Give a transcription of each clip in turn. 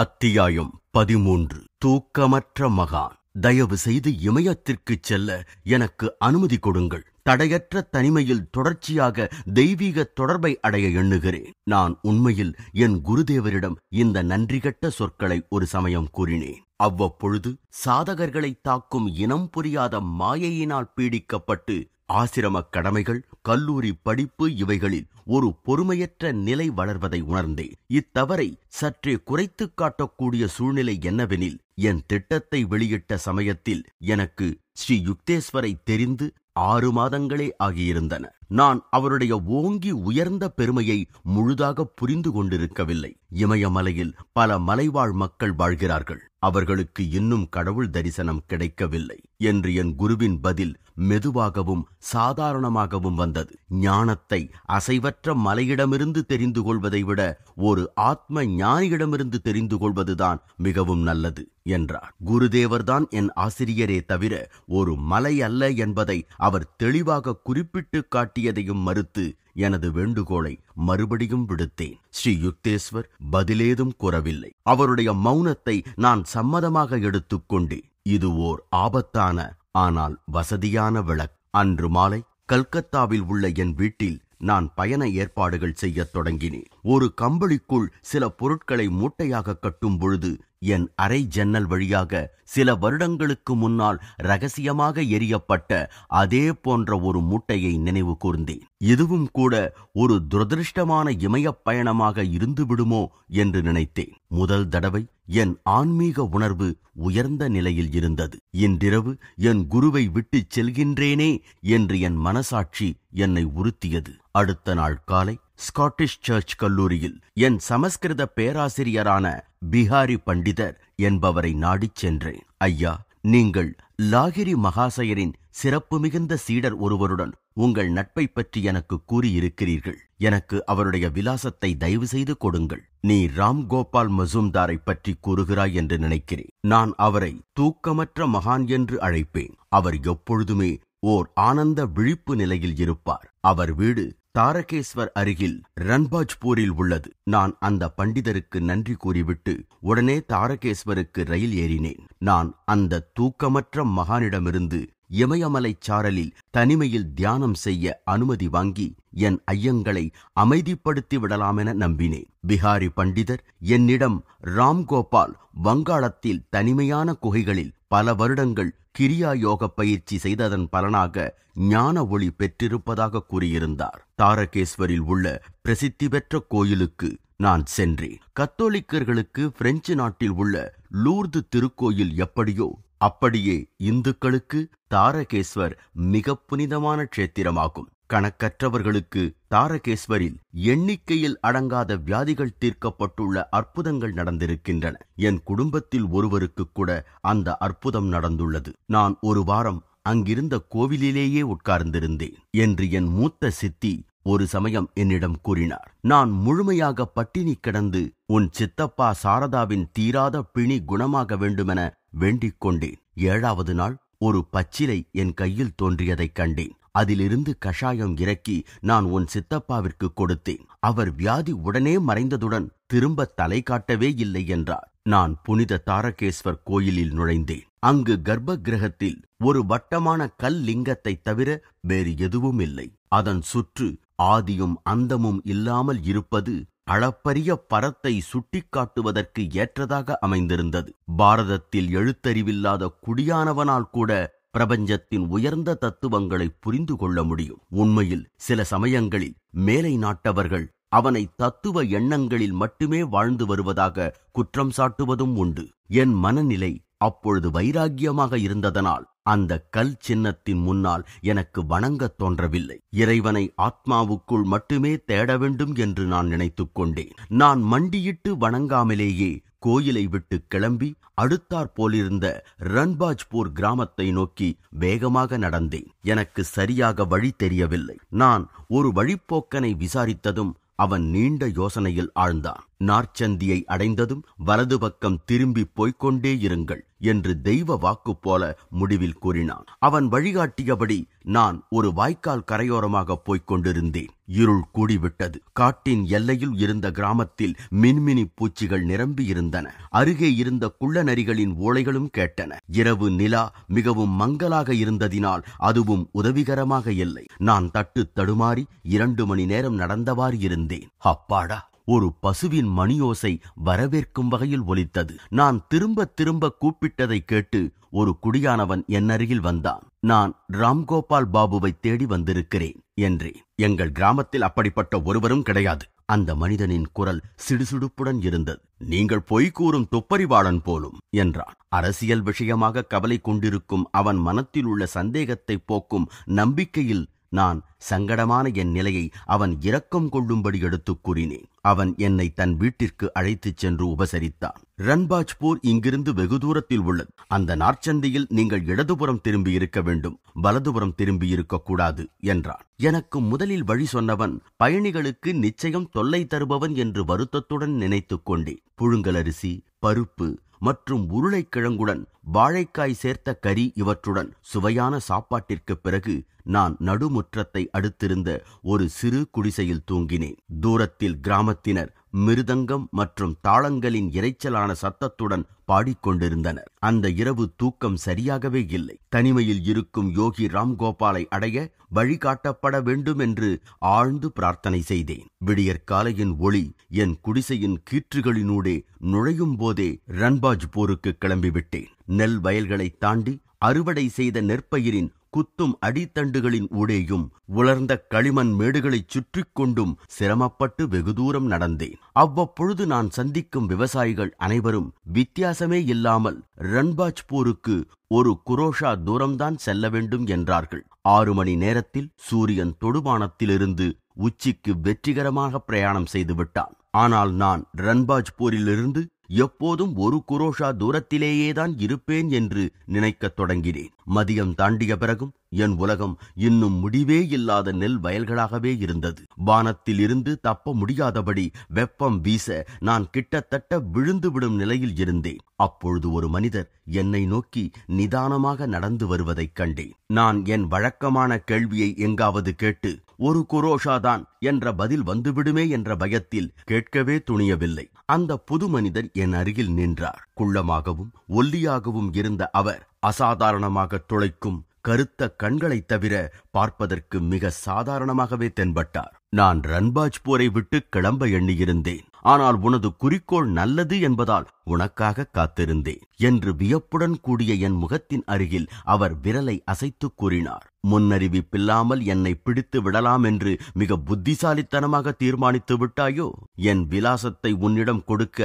அத்தியாயம் பதிமூன்று தூக்கமற்ற மகான் தயவு செய்து இமயத்திற்கு செல்ல எனக்கு அனுமதி கொடுங்கள் தடையற்ற தனிமையில் தொடர்ச்சியாக தெய்வீக தொடர்பை அடைய எண்ணுகிறேன் நான் உண்மையில் என் குருதேவரிடம் இந்த நன்றிகட்ட சொற்களை ஒரு சமயம் கூறினேன் அவ்வப்பொழுது சாதகர்களை தாக்கும் இனம் புரியாத மாயையினால் பீடிக்கப்பட்டு ஆசிரமக் கடமைகள் கல்லூரி படிப்பு இவைகளில் ஒரு பொறுமையற்ற நிலை வளர்வதை உணர்ந்தே இத்தவறை சற்றே குறைத்து காட்டக்கூடிய சூழ்நிலை என்னவெனில் என் திட்டத்தை வெளியிட்ட சமயத்தில் எனக்கு ஸ்ரீ யுக்தேஸ்வரை தெரிந்து ஆறு மாதங்களே ஆகியிருந்தன நான் அவருடைய ஓங்கி உயர்ந்த பெருமையை முழுதாக புரிந்து கொண்டிருக்கவில்லை இமயமலையில் பல மலைவாழ் மக்கள் வாழ்கிறார்கள் அவர்களுக்கு இன்னும் கடவுள் தரிசனம் கிடைக்கவில்லை என்று என் குருவின் பதில் மெதுவாகவும் சாதாரணமாகவும் வந்தது ஞானத்தை அசைவற்ற மலையிடமிருந்து தெரிந்து கொள்வதை விட ஒரு ஆத்ம ஞானியிடமிருந்து தெரிந்து கொள்வதுதான் மிகவும் நல்லது என்றார் குருதேவர்தான் என் ஆசிரியரே தவிர ஒரு மலை அல்ல என்பதை அவர் தெளிவாக குறிப்பிட்டு காட்டியதையும் மறுத்து எனது வேண்டுகோளை மறுபடியும் விடுத்தேன் ஸ்ரீ யுக்தேஸ்வர் பதிலேதும் கூறவில்லை அவருடைய மௌனத்தை நான் சம்மதமாக எடுத்துக்கொண்டு இது ஓர் ஆபத்தான ஆனால் வசதியான விளக் அன்று மாலை கல்கத்தாவில் உள்ள என் வீட்டில் நான் பயண ஏற்பாடுகள் செய்யத் தொடங்கினேன் ஒரு கம்பளிக்குள் சில பொருட்களை மூட்டையாக கட்டும் பொழுது என் அறை ஜன்னல் வழியாக சில வருடங்களுக்கு முன்னால் ரகசியமாக எரியப்பட்ட அதே போன்ற ஒரு மூட்டையை நினைவு கூர்ந்தேன் இதுவும் கூட ஒரு துரதிருஷ்டமான இமயப் பயணமாக இருந்துவிடுமோ என்று நினைத்தேன் முதல் தடவை என் ஆன்மீக உணர்வு உயர்ந்த நிலையில் இருந்தது இன்றிரவு என் குருவை விட்டுச் செல்கின்றேனே என்று என் மனசாட்சி என்னை உறுத்தியது அடுத்த நாள் காலை ஸ்காட்டிஷ் சர்ச் கல்லூரியில் என் சமஸ்கிருத பேராசிரியரான பிஹாரி பண்டிதர் என்பவரை நாடிச் சென்றேன் ஐயா நீங்கள் லாகிரி மகாசயரின் சிறப்பு மிகுந்த சீடர் ஒருவருடன் உங்கள் நட்பை பற்றி எனக்கு கூறியிருக்கிறீர்கள் எனக்கு அவருடைய விலாசத்தை தயவு செய்து கொடுங்கள் நீ ராம் கோபால் மசூம்தாரை பற்றி கூறுகிறாய் என்று நினைக்கிறேன் நான் அவரை தூக்கமற்ற மகான் என்று அழைப்பேன் அவர் எப்பொழுதுமே ஓர் ஆனந்த விழிப்பு நிலையில் இருப்பார் அவர் வீடு தாரகேஸ்வர் அருகில் ரன்பாஜ்பூரில் உள்ளது நான் அந்த பண்டிதருக்கு நன்றி கூறிவிட்டு உடனே தாரகேஸ்வருக்கு ரயில் ஏறினேன் நான் அந்த தூக்கமற்ற மகானிடமிருந்து இமயமலைச் சாரலில் தனிமையில் தியானம் செய்ய அனுமதி வாங்கி என் ஐயங்களை அமைதிப்படுத்தி விடலாமென நம்பினேன் பிஹாரி பண்டிதர் என்னிடம் ராம்கோபால் வங்காளத்தில் தனிமையான குகைகளில் பல வருடங்கள் கிரியா யோக பயிற்சி செய்ததன் பலனாக ஞான ஒளி பெற்றிருப்பதாக கூறியிருந்தார் தாரகேஸ்வரில் உள்ள பிரசித்தி பெற்ற கோயிலுக்கு நான் சென்றேன் கத்தோலிக்கர்களுக்கு பிரெஞ்சு நாட்டில் உள்ள லூர்து திருக்கோயில் எப்படியோ அப்படியே இந்துக்களுக்கு தாரகேஸ்வர் மிக புனிதமான க்ஷேத்திரமாகும் கணக்கற்றவர்களுக்கு தாரகேஸ்வரில் எண்ணிக்கையில் அடங்காத வியாதிகள் தீர்க்கப்பட்டுள்ள அற்புதங்கள் நடந்திருக்கின்றன என் குடும்பத்தில் ஒருவருக்கு கூட அந்த அற்புதம் நடந்துள்ளது நான் ஒரு வாரம் அங்கிருந்த கோவிலிலேயே உட்கார்ந்திருந்தேன் என்று என் மூத்த சித்தி ஒரு சமயம் என்னிடம் கூறினார் நான் முழுமையாக பட்டினி கிடந்து உன் சித்தப்பா சாரதாவின் தீராத பிணி குணமாக வேண்டுமென வேண்டிக் கொண்டேன் ஏழாவது நாள் ஒரு பச்சிலை என் கையில் தோன்றியதைக் கண்டேன் அதிலிருந்து கஷாயம் இறக்கி நான் உன் சித்தப்பாவிற்கு கொடுத்தேன் அவர் வியாதி உடனே மறைந்ததுடன் திரும்ப தலை காட்டவே இல்லை என்றார் நான் புனித தாரகேஸ்வர் கோயிலில் நுழைந்தேன் அங்கு கர்ப்ப கிரகத்தில் ஒரு வட்டமான கல் லிங்கத்தை தவிர வேறு எதுவும் இல்லை அதன் சுற்று ஆதியும் அந்தமும் இல்லாமல் இருப்பது அளப்பரிய பரத்தை சுட்டிக்காட்டுவதற்கு ஏற்றதாக அமைந்திருந்தது பாரதத்தில் எழுத்தறிவில்லாத குடியானவனால் கூட பிரபஞ்சத்தின் உயர்ந்த தத்துவங்களை புரிந்து கொள்ள முடியும் உண்மையில் சில சமயங்களில் மேலை நாட்டவர்கள் அவனை தத்துவ எண்ணங்களில் மட்டுமே வாழ்ந்து வருவதாக குற்றம் சாட்டுவதும் உண்டு என் மனநிலை அப்பொழுது வைராகியமாக இருந்ததனால் அந்த கல் சின்னத்தின் முன்னால் எனக்கு வணங்கத் தோன்றவில்லை இறைவனை ஆத்மாவுக்குள் மட்டுமே தேட வேண்டும் என்று நான் நினைத்துக் கொண்டேன் நான் மண்டியிட்டு வணங்காமலேயே கோயிலை விட்டு கிளம்பி அடுத்தாற் போலிருந்த ரன்பாஜ்பூர் கிராமத்தை நோக்கி வேகமாக நடந்தேன் எனக்கு சரியாக வழி தெரியவில்லை நான் ஒரு வழிப்போக்கனை விசாரித்ததும் அவன் நீண்ட யோசனையில் ஆழ்ந்தான் நாற்சந்தியை அடைந்ததும் வலது பக்கம் திரும்பி போய்கொண்டே இருங்கள் என்று தெய்வ வாக்கு போல முடிவில் கூறினான் அவன் வழிகாட்டியபடி நான் ஒரு வாய்க்கால் கரையோரமாக போய்க் கொண்டிருந்தேன் இருள் கூடிவிட்டது காட்டின் எல்லையில் இருந்த கிராமத்தில் மின்மினி பூச்சிகள் நிரம்பி இருந்தன அருகே இருந்த குள்ள நரிகளின் ஓலைகளும் கேட்டன இரவு நிலா மிகவும் மங்கலாக இருந்ததினால் அதுவும் உதவிகரமாக இல்லை நான் தட்டு தடுமாறி இரண்டு மணி நேரம் நடந்தவாறு இருந்தேன் அப்பாடா ஒரு பசுவின் மணியோசை வரவேற்கும் வகையில் ஒலித்தது நான் திரும்ப திரும்ப கூப்பிட்டதை கேட்டு ஒரு குடியானவன் என்னருகில் வந்தான் நான் ராம்கோபால் பாபுவை தேடி வந்திருக்கிறேன் என்றேன் எங்கள் கிராமத்தில் அப்படிப்பட்ட ஒருவரும் கிடையாது அந்த மனிதனின் குரல் சிடுசிடுப்புடன் இருந்தது நீங்கள் பொய் கூறும் துப்பறிவாளன் போலும் என்றான் அரசியல் விஷயமாக கவலை கொண்டிருக்கும் அவன் மனத்தில் உள்ள சந்தேகத்தை போக்கும் நம்பிக்கையில் நான் சங்கடமான என் நிலையை அவன் இரக்கம் கொள்ளும்படி எடுத்துக் கூறினேன் அவன் என்னை தன் வீட்டிற்கு அழைத்துச் சென்று உபசரித்தான் ரன்பாஜ்பூர் இங்கிருந்து வெகு தூரத்தில் உள்ளது அந்த நாற்சந்தியில் நீங்கள் இடதுபுறம் திரும்பி இருக்க வேண்டும் வலதுபுறம் திரும்பி இருக்கக்கூடாது என்றான் எனக்கு முதலில் வழி சொன்னவன் பயணிகளுக்கு நிச்சயம் தொல்லை தருபவன் என்று வருத்தத்துடன் நினைத்துக் கொண்டே புழுங்கலரிசி பருப்பு மற்றும் உருளைக்கிழங்குடன் வாழைக்காய் சேர்த்த கறி இவற்றுடன் சுவையான சாப்பாட்டிற்கு பிறகு நான் நடுமுற்றத்தை அடுத்திருந்த ஒரு சிறு குடிசையில் தூங்கினேன் தூரத்தில் கிராமத்தினர் மிருதங்கம் மற்றும் தாளங்களின் இறைச்சலான சத்தத்துடன் பாடிக்கொண்டிருந்தனர் அந்த இரவு தூக்கம் சரியாகவே இல்லை தனிமையில் இருக்கும் யோகி ராம்கோபாலை அடைய வழிகாட்டப்பட வேண்டும் என்று ஆழ்ந்து பிரார்த்தனை செய்தேன் விடியற்காலையின் ஒளி என் குடிசையின் கீற்றுகளினூடே நுழையும் போதே ரன்பாஜ் போருக்கு கிளம்பிவிட்டேன் நெல் வயல்களை தாண்டி அறுவடை செய்த நெற்பயிரின் குத்தும் அடித்தண்டுகளின் ஊடேயும் உலர்ந்த களிமண் மேடுகளைச் சுற்றி கொண்டும் சிரமப்பட்டு வெகு தூரம் நடந்தேன் அவ்வப்பொழுது நான் சந்திக்கும் விவசாயிகள் அனைவரும் வித்தியாசமே இல்லாமல் ரன்பாஜ்பூருக்கு ஒரு குரோஷா தூரம்தான் செல்ல வேண்டும் என்றார்கள் ஆறு மணி நேரத்தில் சூரியன் தொடுபானத்திலிருந்து உச்சிக்கு வெற்றிகரமாக பிரயாணம் செய்துவிட்டான் ஆனால் நான் ரன்பாஜ்பூரிலிருந்து எப்போதும் ஒரு குரோஷா தூரத்திலேயேதான் இருப்பேன் என்று நினைக்கத் தொடங்கினேன் மதியம் தாண்டிய பிறகும் என் உலகம் இன்னும் முடிவே இல்லாத நெல் வயல்களாகவே இருந்தது வானத்தில் இருந்து தப்ப முடியாதபடி வெப்பம் வீச நான் கிட்டத்தட்ட விழுந்து விடும் நிலையில் இருந்தேன் அப்பொழுது ஒரு மனிதர் என்னை நோக்கி நிதானமாக நடந்து வருவதைக் கண்டேன் நான் என் வழக்கமான கேள்வியை எங்காவது கேட்டு ஒரு குரோஷாதான் என்ற பதில் வந்துவிடுமே என்ற பயத்தில் கேட்கவே துணியவில்லை அந்த புது மனிதர் என் அருகில் நின்றார் குள்ளமாகவும் ஒல்லியாகவும் இருந்த அவர் அசாதாரணமாக துளைக்கும் கருத்த கண்களைத் தவிர பார்ப்பதற்கு மிக சாதாரணமாகவே தென்பட்டார் நான் ரன்பாஜ் போரை விட்டு கிளம்ப எண்ணியிருந்தேன் ஆனால் உனது குறிக்கோள் நல்லது என்பதால் உனக்காக காத்திருந்தேன் என்று வியப்புடன் கூடிய என் முகத்தின் அருகில் அவர் விரலை அசைத்து கூறினார் முன்னறிவிப்பில்லாமல் என்னை பிடித்து விடலாம் என்று மிக புத்திசாலித்தனமாக தீர்மானித்து விட்டாயோ என் விலாசத்தை உன்னிடம் கொடுக்க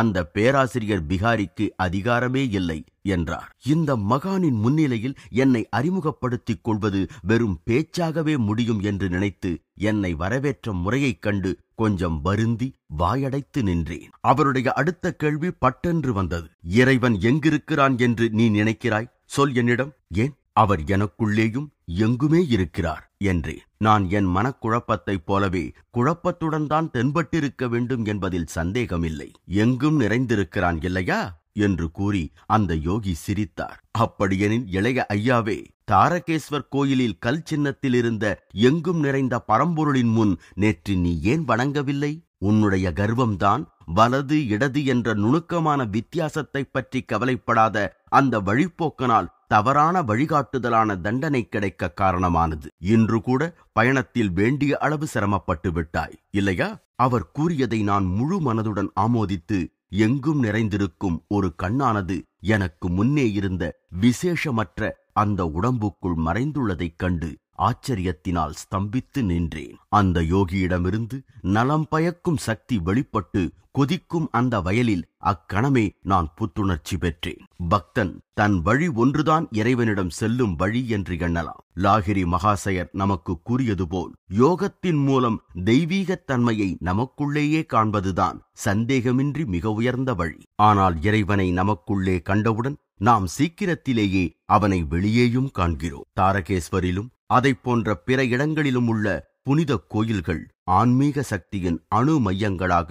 அந்த பேராசிரியர் பிகாரிக்கு அதிகாரமே இல்லை என்றார் இந்த மகானின் முன்னிலையில் என்னை அறிமுகப்படுத்திக் கொள்வது வெறும் பேச்சாகவே முடியும் என்று நினைத்து என்னை வரவேற்ற முறையைக் கண்டு கொஞ்சம் வருந்தி வாயடைத்து நின்றேன் அவருடைய அடுத்த கேள்வி பட்டென்று வந்தது இறைவன் எங்கிருக்கிறான் என்று நீ நினைக்கிறாய் சொல் என்னிடம் ஏன் அவர் எனக்குள்ளேயும் எங்குமே இருக்கிறார் என்று நான் என் மனக்குழப்பத்தைப் போலவே குழப்பத்துடன் தான் தென்பட்டிருக்க வேண்டும் என்பதில் சந்தேகமில்லை எங்கும் நிறைந்திருக்கிறான் இல்லையா என்று கூறி அந்த யோகி சிரித்தார் அப்படியெனில் இளைய ஐயாவே தாரகேஸ்வர் கோயிலில் கல் சின்னத்தில் இருந்த எங்கும் நிறைந்த பரம்பொருளின் முன் நேற்று நீ ஏன் வணங்கவில்லை உன்னுடைய கர்வம்தான் வலது இடது என்ற நுணுக்கமான வித்தியாசத்தை பற்றி கவலைப்படாத அந்த வழிப்போக்கனால் தவறான வழிகாட்டுதலான தண்டனை கிடைக்க காரணமானது இன்று கூட பயணத்தில் வேண்டிய அளவு சிரமப்பட்டு விட்டாய் இல்லையா அவர் கூறியதை நான் முழு மனதுடன் ஆமோதித்து எங்கும் நிறைந்திருக்கும் ஒரு கண்ணானது எனக்கு முன்னே இருந்த விசேஷமற்ற அந்த உடம்புக்குள் மறைந்துள்ளதைக் கண்டு ஆச்சரியத்தினால் ஸ்தம்பித்து நின்றேன் அந்த யோகியிடமிருந்து நலம் பயக்கும் சக்தி வெளிப்பட்டு கொதிக்கும் அந்த வயலில் அக்கணமே நான் புத்துணர்ச்சி பெற்றேன் பக்தன் தன் வழி ஒன்றுதான் இறைவனிடம் செல்லும் வழி என்று எண்ணலாம் லாகிரி மகாசயர் நமக்கு கூறியது போல் யோகத்தின் மூலம் தெய்வீகத் தன்மையை நமக்குள்ளேயே காண்பதுதான் சந்தேகமின்றி மிக உயர்ந்த வழி ஆனால் இறைவனை நமக்குள்ளே கண்டவுடன் நாம் சீக்கிரத்திலேயே அவனை வெளியேயும் காண்கிறோம் தாரகேஸ்வரிலும் அதைப் போன்ற பிற இடங்களிலும் உள்ள புனித கோயில்கள் ஆன்மீக சக்தியின் அணு மையங்களாக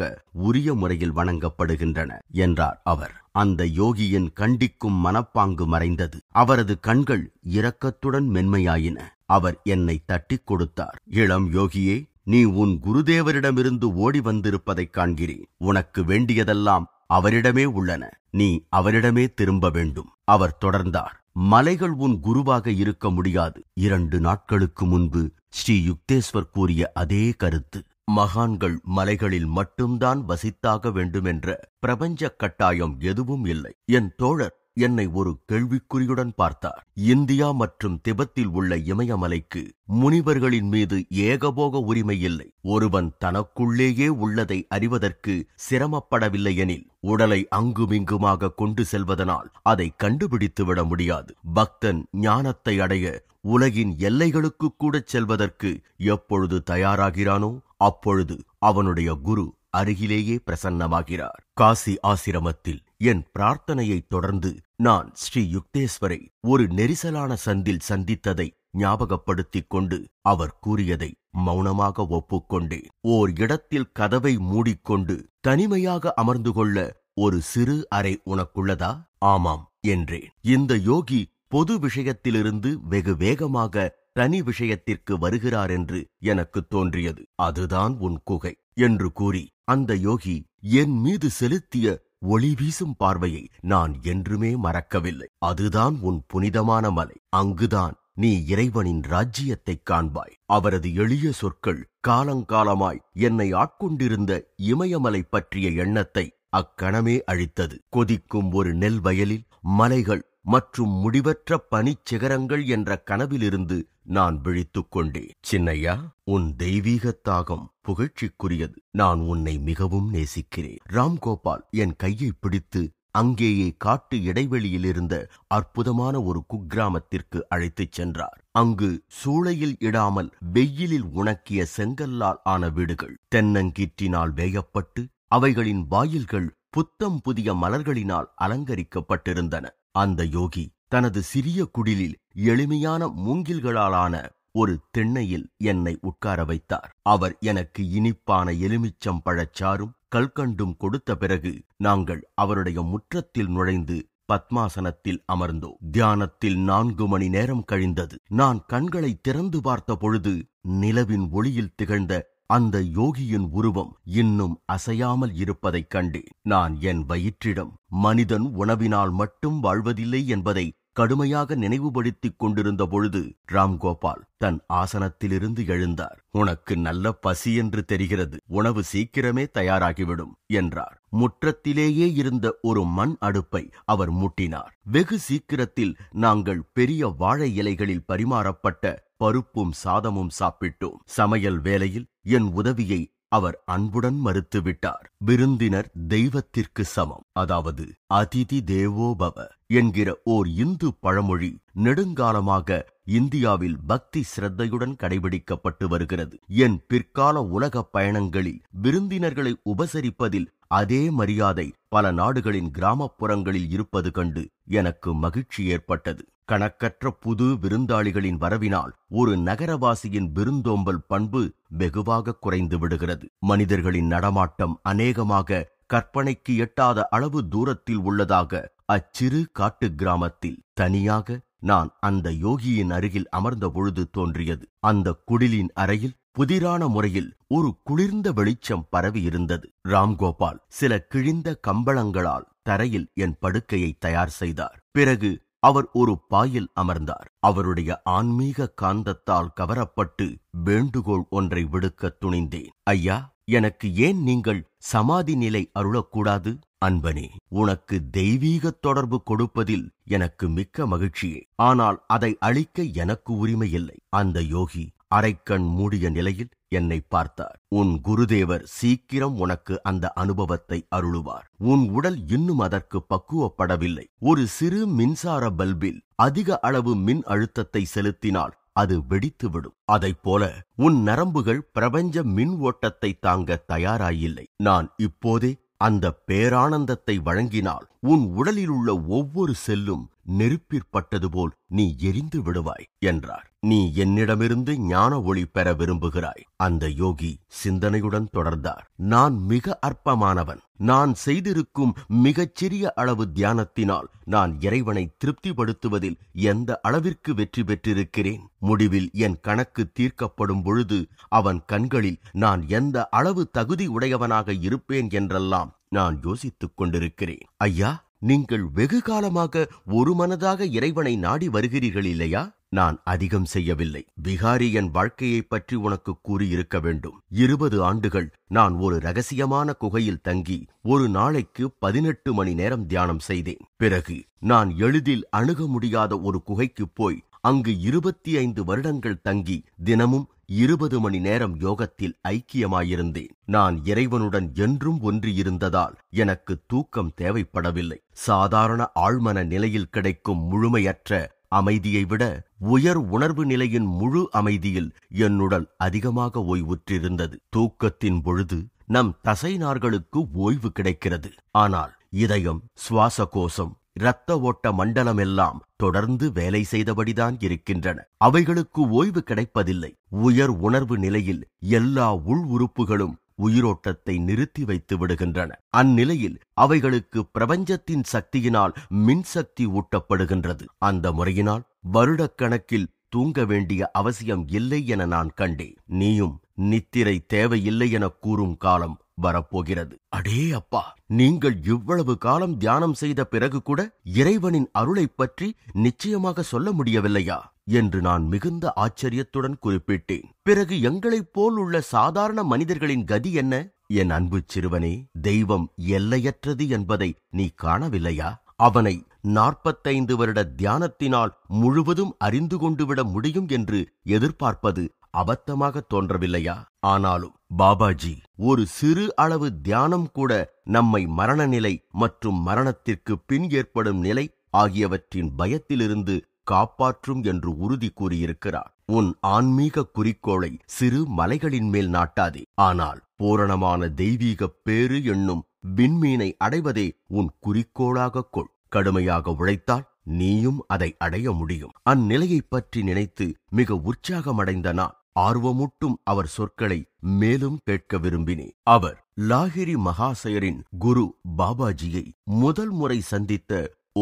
உரிய முறையில் வணங்கப்படுகின்றன என்றார் அவர் அந்த யோகியின் கண்டிக்கும் மனப்பாங்கு மறைந்தது அவரது கண்கள் இரக்கத்துடன் மென்மையாயின அவர் என்னை தட்டிக் கொடுத்தார் இளம் யோகியே நீ உன் குருதேவரிடமிருந்து ஓடி வந்திருப்பதைக் காண்கிறேன் உனக்கு வேண்டியதெல்லாம் அவரிடமே உள்ளன நீ அவரிடமே திரும்ப வேண்டும் அவர் தொடர்ந்தார் மலைகள் உன் குருவாக இருக்க முடியாது இரண்டு நாட்களுக்கு முன்பு ஸ்ரீ யுக்தேஸ்வர் கூறிய அதே கருத்து மகான்கள் மலைகளில் மட்டும்தான் வசித்தாக வேண்டுமென்ற பிரபஞ்ச கட்டாயம் எதுவும் இல்லை என் தோழர் என்னை ஒரு கேள்விக்குறியுடன் பார்த்தார் இந்தியா மற்றும் திபத்தில் உள்ள இமயமலைக்கு முனிவர்களின் மீது ஏகபோக உரிமை இல்லை ஒருவன் தனக்குள்ளேயே உள்ளதை அறிவதற்கு சிரமப்படவில்லை எனில் உடலை அங்குமிங்குமாக கொண்டு செல்வதனால் அதை கண்டுபிடித்துவிட முடியாது பக்தன் ஞானத்தை அடைய உலகின் எல்லைகளுக்கு கூட செல்வதற்கு எப்பொழுது தயாராகிறானோ அப்பொழுது அவனுடைய குரு அருகிலேயே பிரசன்னமாகிறார் காசி ஆசிரமத்தில் என் பிரார்த்தனையைத் தொடர்ந்து நான் ஸ்ரீ யுக்தேஸ்வரை ஒரு நெரிசலான சந்தில் சந்தித்ததை ஞாபகப்படுத்திக் கொண்டு அவர் கூறியதை மௌனமாக ஒப்புக்கொண்டேன் ஓர் இடத்தில் கதவை மூடிக்கொண்டு தனிமையாக அமர்ந்து கொள்ள ஒரு சிறு அறை உனக்குள்ளதா ஆமாம் என்றேன் இந்த யோகி பொது விஷயத்திலிருந்து வெகு வேகமாக தனி விஷயத்திற்கு வருகிறார் என்று எனக்கு தோன்றியது அதுதான் உன் குகை என்று கூறி அந்த யோகி என் மீது செலுத்திய ஒளி வீசும் பார்வையை நான் என்றுமே மறக்கவில்லை அதுதான் உன் புனிதமான மலை அங்குதான் நீ இறைவனின் ராஜ்யத்தைக் காண்பாய் அவரது எளிய சொற்கள் காலங்காலமாய் என்னை ஆட்கொண்டிருந்த இமயமலை பற்றிய எண்ணத்தை அக்கணமே அழித்தது கொதிக்கும் ஒரு நெல் வயலில் மலைகள் மற்றும் முடிவற்ற பனிச்சிகரங்கள் என்ற கனவிலிருந்து நான் விழித்துக் கொண்டேன் சின்னையா உன் தெய்வீகத்தாகம் தாகம் புகழ்ச்சிக்குரியது நான் உன்னை மிகவும் நேசிக்கிறேன் ராம்கோபால் என் கையை பிடித்து அங்கேயே காட்டு இடைவெளியிலிருந்த அற்புதமான ஒரு குக்கிராமத்திற்கு அழைத்துச் சென்றார் அங்கு சூளையில் இடாமல் வெயிலில் உணக்கிய செங்கல்லால் ஆன வீடுகள் தென்னங்கீற்றினால் வேயப்பட்டு அவைகளின் வாயில்கள் புத்தம் புதிய மலர்களினால் அலங்கரிக்கப்பட்டிருந்தன அந்த யோகி தனது சிறிய குடிலில் எளிமையான மூங்கில்களாலான ஒரு திண்ணையில் என்னை உட்கார வைத்தார் அவர் எனக்கு இனிப்பான எலுமிச்சம் பழச்சாரும் கல்கண்டும் கொடுத்த பிறகு நாங்கள் அவருடைய முற்றத்தில் நுழைந்து பத்மாசனத்தில் அமர்ந்தோ தியானத்தில் நான்கு மணி நேரம் கழிந்தது நான் கண்களை திறந்து பார்த்த பொழுது நிலவின் ஒளியில் திகழ்ந்த அந்த யோகியின் உருவம் இன்னும் அசையாமல் இருப்பதைக் கண்டு நான் என் வயிற்றிடம் மனிதன் உணவினால் மட்டும் வாழ்வதில்லை என்பதை கடுமையாக நினைவுபடுத்திக் கொண்டிருந்த பொழுது ராம்கோபால் தன் ஆசனத்திலிருந்து எழுந்தார் உனக்கு நல்ல பசி என்று தெரிகிறது உணவு சீக்கிரமே தயாராகிவிடும் என்றார் முற்றத்திலேயே இருந்த ஒரு மண் அடுப்பை அவர் முட்டினார் வெகு சீக்கிரத்தில் நாங்கள் பெரிய வாழை இலைகளில் பரிமாறப்பட்ட பருப்பும் சாதமும் சாப்பிட்டோம் சமையல் வேலையில் என் உதவியை அவர் அன்புடன் மறுத்துவிட்டார் விருந்தினர் தெய்வத்திற்கு சமம் அதாவது அதிதி தேவோபவ என்கிற ஓர் இந்து பழமொழி நெடுங்காலமாக இந்தியாவில் பக்தி சிரத்தையுடன் கடைபிடிக்கப்பட்டு வருகிறது என் பிற்கால உலக பயணங்களில் விருந்தினர்களை உபசரிப்பதில் அதே மரியாதை பல நாடுகளின் கிராமப்புறங்களில் இருப்பது கண்டு எனக்கு மகிழ்ச்சி ஏற்பட்டது கணக்கற்ற புது விருந்தாளிகளின் வரவினால் ஒரு நகரவாசியின் விருந்தோம்பல் பண்பு வெகுவாக குறைந்து விடுகிறது மனிதர்களின் நடமாட்டம் அநேகமாக கற்பனைக்கு எட்டாத அளவு தூரத்தில் உள்ளதாக அச்சிறு காட்டு கிராமத்தில் தனியாக நான் அந்த யோகியின் அருகில் அமர்ந்த பொழுது தோன்றியது அந்த குடிலின் அறையில் புதிரான முறையில் ஒரு குளிர்ந்த வெளிச்சம் பரவியிருந்தது ராம்கோபால் சில கிழிந்த கம்பளங்களால் தரையில் என் படுக்கையை தயார் செய்தார் பிறகு அவர் ஒரு பாயில் அமர்ந்தார் அவருடைய ஆன்மீக காந்தத்தால் கவரப்பட்டு வேண்டுகோள் ஒன்றை விடுக்க துணிந்தேன் ஐயா எனக்கு ஏன் நீங்கள் சமாதி நிலை அருளக்கூடாது அன்பனே உனக்கு தெய்வீக தொடர்பு கொடுப்பதில் எனக்கு மிக்க மகிழ்ச்சியே ஆனால் அதை அளிக்க எனக்கு உரிமையில்லை அந்த யோகி அரைக்கண் மூடிய நிலையில் என்னை பார்த்தார் உன் குருதேவர் சீக்கிரம் உனக்கு அந்த அனுபவத்தை அருளுவார் உன் உடல் இன்னும் அதற்கு பக்குவப்படவில்லை ஒரு சிறு மின்சார பல்பில் அதிக அளவு மின் அழுத்தத்தை செலுத்தினால் அது வெடித்துவிடும் அதைப் போல உன் நரம்புகள் பிரபஞ்ச மின் ஓட்டத்தை தாங்க தயாராயில்லை நான் இப்போதே அந்த பேரானந்தத்தை வழங்கினால் உன் உடலிலுள்ள ஒவ்வொரு செல்லும் நெருப்பிற்பட்டது போல் நீ எரிந்து விடுவாய் என்றார் நீ என்னிடமிருந்து ஞான ஒளி பெற விரும்புகிறாய் அந்த யோகி சிந்தனையுடன் தொடர்ந்தார் நான் மிக அற்பமானவன் நான் செய்திருக்கும் மிகச்சிறிய அளவு தியானத்தினால் நான் இறைவனை திருப்திப்படுத்துவதில் எந்த அளவிற்கு வெற்றி பெற்றிருக்கிறேன் முடிவில் என் கணக்கு தீர்க்கப்படும் பொழுது அவன் கண்களில் நான் எந்த அளவு தகுதி உடையவனாக இருப்பேன் என்றெல்லாம் நான் யோசித்துக் கொண்டிருக்கிறேன் ஐயா நீங்கள் வெகு காலமாக ஒரு மனதாக இறைவனை நாடி வருகிறீர்கள் இல்லையா நான் அதிகம் செய்யவில்லை பிகாரி என் வாழ்க்கையைப் பற்றி உனக்கு கூறியிருக்க வேண்டும் இருபது ஆண்டுகள் நான் ஒரு ரகசியமான குகையில் தங்கி ஒரு நாளைக்கு பதினெட்டு மணி நேரம் தியானம் செய்தேன் பிறகு நான் எளிதில் அணுக முடியாத ஒரு குகைக்குப் போய் அங்கு இருபத்தி ஐந்து வருடங்கள் தங்கி தினமும் இருபது மணி நேரம் யோகத்தில் ஐக்கியமாயிருந்தேன் நான் இறைவனுடன் என்றும் ஒன்று இருந்ததால் எனக்கு தூக்கம் தேவைப்படவில்லை சாதாரண ஆழ்மன நிலையில் கிடைக்கும் முழுமையற்ற அமைதியை விட உயர் உணர்வு நிலையின் முழு அமைதியில் என்னுடல் அதிகமாக ஓய்வுற்றிருந்தது தூக்கத்தின் பொழுது நம் தசைநார்களுக்கு ஓய்வு கிடைக்கிறது ஆனால் இதயம் சுவாச கோஷம் இரத்த ஓட்ட மண்டலமெல்லாம் தொடர்ந்து வேலை செய்தபடிதான் இருக்கின்றன அவைகளுக்கு ஓய்வு கிடைப்பதில்லை உயர் உணர்வு நிலையில் எல்லா உள் உறுப்புகளும் உயிரோட்டத்தை நிறுத்தி வைத்து விடுகின்றன அந்நிலையில் அவைகளுக்கு பிரபஞ்சத்தின் சக்தியினால் மின்சக்தி ஊட்டப்படுகின்றது அந்த முறையினால் வருடக்கணக்கில் தூங்க வேண்டிய அவசியம் இல்லை என நான் கண்டேன் நீயும் நித்திரை தேவையில்லை என கூறும் காலம் வரப்போகிறது அடே அப்பா நீங்கள் இவ்வளவு காலம் தியானம் செய்த பிறகு கூட இறைவனின் அருளைப் பற்றி நிச்சயமாக சொல்ல முடியவில்லையா என்று நான் மிகுந்த ஆச்சரியத்துடன் குறிப்பிட்டேன் பிறகு எங்களைப் போல் உள்ள சாதாரண மனிதர்களின் கதி என்ன என் அன்பு சிறுவனே தெய்வம் எல்லையற்றது என்பதை நீ காணவில்லையா அவனை நாற்பத்தைந்து வருட தியானத்தினால் முழுவதும் அறிந்து கொண்டுவிட முடியும் என்று எதிர்பார்ப்பது அபத்தமாக தோன்றவில்லையா ஆனாலும் பாபாஜி ஒரு சிறு அளவு தியானம் கூட நம்மை மரணநிலை மற்றும் மரணத்திற்கு பின் ஏற்படும் நிலை ஆகியவற்றின் பயத்திலிருந்து காப்பாற்றும் என்று உறுதி கூறியிருக்கிறார் உன் ஆன்மீக குறிக்கோளை சிறு மலைகளின் மேல் நாட்டாதே ஆனால் பூரணமான தெய்வீக பேறு என்னும் விண்மீனை அடைவதே உன் குறிக்கோளாகக் கொள் கடுமையாக உழைத்தால் நீயும் அதை அடைய முடியும் அந்நிலையைப் பற்றி நினைத்து மிக உற்சாகமடைந்த நான் ஆர்வமூட்டும் அவர் சொற்களை மேலும் கேட்க விரும்பினேன் அவர் லாகிரி மகாசயரின் குரு பாபாஜியை முதல் முறை சந்தித்த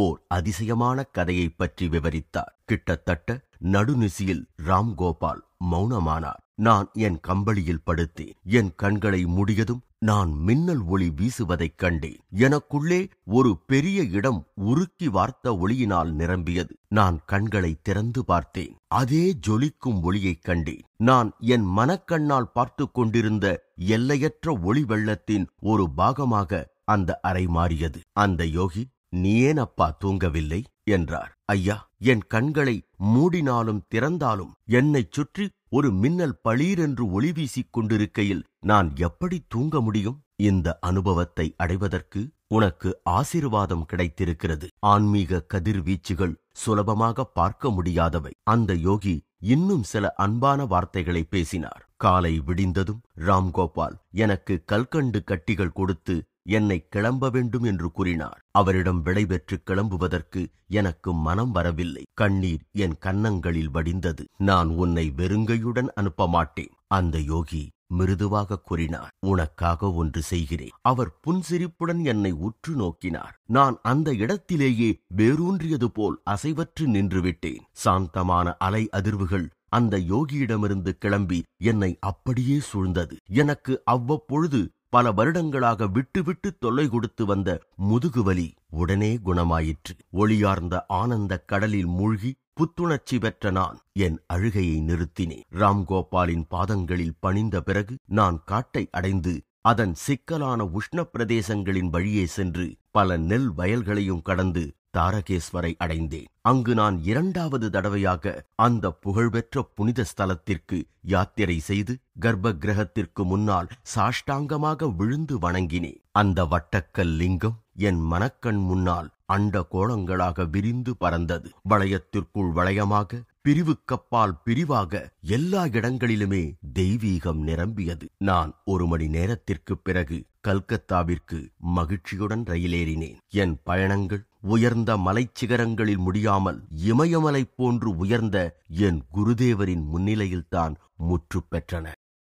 ஓர் அதிசயமான கதையை பற்றி விவரித்தார் கிட்டத்தட்ட நடுநிசியில் ராம்கோபால் மௌனமானார் நான் என் கம்பளியில் படுத்தி என் கண்களை முடியதும் நான் மின்னல் ஒளி வீசுவதைக் கண்டேன் எனக்குள்ளே ஒரு பெரிய இடம் உருக்கி வார்த்த ஒளியினால் நிரம்பியது நான் கண்களை திறந்து பார்த்தேன் அதே ஜொலிக்கும் ஒளியைக் கண்டேன் நான் என் மனக்கண்ணால் பார்த்து கொண்டிருந்த எல்லையற்ற ஒளி வெள்ளத்தின் ஒரு பாகமாக அந்த அறை மாறியது அந்த யோகி நீ ஏன் அப்பா தூங்கவில்லை என்றார் ஐயா என் கண்களை மூடினாலும் திறந்தாலும் என்னைச் சுற்றி ஒரு மின்னல் பளீரென்று ஒளி வீசிக் கொண்டிருக்கையில் நான் எப்படி தூங்க முடியும் இந்த அனுபவத்தை அடைவதற்கு உனக்கு ஆசிர்வாதம் கிடைத்திருக்கிறது ஆன்மீக கதிர்வீச்சுகள் சுலபமாக பார்க்க முடியாதவை அந்த யோகி இன்னும் சில அன்பான வார்த்தைகளை பேசினார் காலை விடிந்ததும் ராம்கோபால் எனக்கு கல்கண்டு கட்டிகள் கொடுத்து என்னை கிளம்ப வேண்டும் என்று கூறினார் அவரிடம் விடைபெற்று கிளம்புவதற்கு எனக்கு மனம் வரவில்லை கண்ணீர் என் கன்னங்களில் வடிந்தது நான் உன்னை வெறுங்கையுடன் அனுப்ப மாட்டேன் அந்த யோகி மிருதுவாக கூறினார் உனக்காக ஒன்று செய்கிறேன் அவர் புன்சிரிப்புடன் என்னை உற்று நோக்கினார் நான் அந்த இடத்திலேயே வேரூன்றியது போல் அசைவற்று நின்றுவிட்டேன் சாந்தமான அலை அதிர்வுகள் அந்த யோகியிடமிருந்து கிளம்பி என்னை அப்படியே சூழ்ந்தது எனக்கு அவ்வப்பொழுது பல வருடங்களாக விட்டுவிட்டு தொல்லை கொடுத்து வந்த முதுகுவலி உடனே குணமாயிற்று ஒளியார்ந்த ஆனந்த கடலில் மூழ்கி புத்துணர்ச்சி பெற்ற நான் என் அழுகையை நிறுத்தினேன் ராம்கோபாலின் பாதங்களில் பணிந்த பிறகு நான் காட்டை அடைந்து அதன் சிக்கலான உஷ்ண பிரதேசங்களின் வழியே சென்று பல நெல் வயல்களையும் கடந்து தாரகேஸ்வரை அடைந்தேன் அங்கு நான் இரண்டாவது தடவையாக அந்த புகழ்பெற்ற புனித ஸ்தலத்திற்கு யாத்திரை செய்து கர்ப்ப கிரகத்திற்கு முன்னால் சாஷ்டாங்கமாக விழுந்து வணங்கினேன் அந்த வட்டக்கல் லிங்கம் என் மனக்கண் முன்னால் அண்ட கோளங்களாக விரிந்து பறந்தது வளையத்திற்குள் வளையமாக பிரிவுக்கப்பால் பிரிவாக எல்லா இடங்களிலுமே தெய்வீகம் நிரம்பியது நான் ஒரு மணி நேரத்திற்கு பிறகு கல்கத்தாவிற்கு மகிழ்ச்சியுடன் ரயிலேறினேன் என் பயணங்கள் உயர்ந்த மலைச்சிகரங்களில் முடியாமல் இமயமலை போன்று உயர்ந்த என் குருதேவரின் முன்னிலையில்தான் முற்று பெற்றன